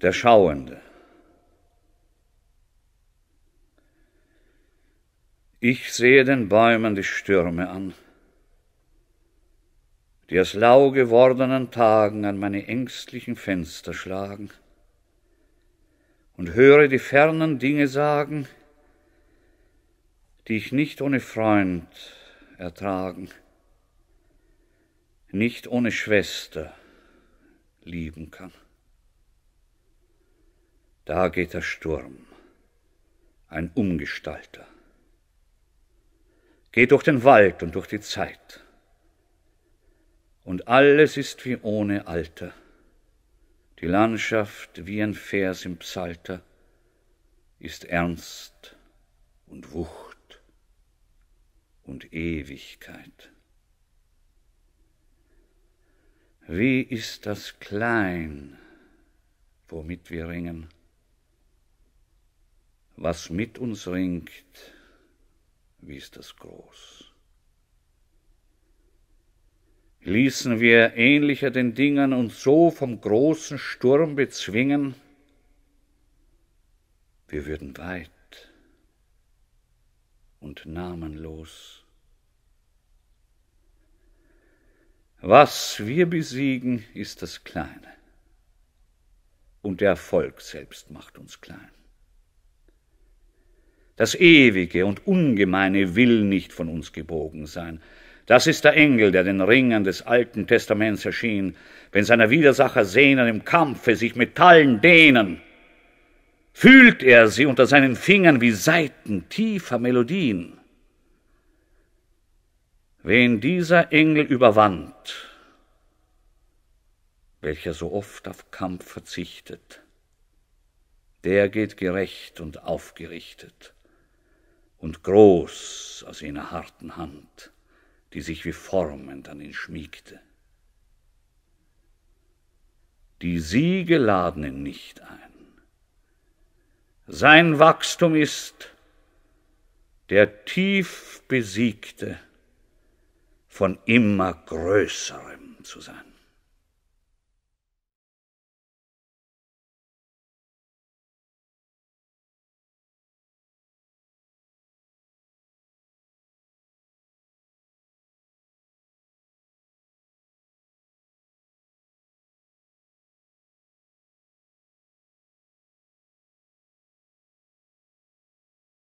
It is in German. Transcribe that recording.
der Schauende. Ich sehe den Bäumen die Stürme an, die aus lau gewordenen Tagen an meine ängstlichen Fenster schlagen, und höre die fernen Dinge sagen, die ich nicht ohne Freund ertragen, nicht ohne Schwester lieben kann. Da geht der Sturm, ein Umgestalter. Geht durch den Wald und durch die Zeit. Und alles ist wie ohne Alter, die Landschaft wie ein Vers im Psalter, ist Ernst und Wucht und Ewigkeit. Wie ist das klein, womit wir ringen? Was mit uns ringt, wie ist das groß. Ließen wir ähnlicher den Dingen uns so vom großen Sturm bezwingen, wir würden weit und namenlos. Was wir besiegen, ist das Kleine, und der Erfolg selbst macht uns klein. Das ewige und ungemeine will nicht von uns gebogen sein. Das ist der Engel, der den Ringern des Alten Testaments erschien, wenn seiner Widersacher sehnen im Kampfe sich Metallen dehnen. Fühlt er sie unter seinen Fingern wie Saiten tiefer Melodien. Wen dieser Engel überwand, welcher so oft auf Kampf verzichtet, der geht gerecht und aufgerichtet und groß aus jener harten Hand, die sich wie formend an ihn schmiegte. Die Siege laden ihn nicht ein. Sein Wachstum ist der tief besiegte von immer Größerem zu sein.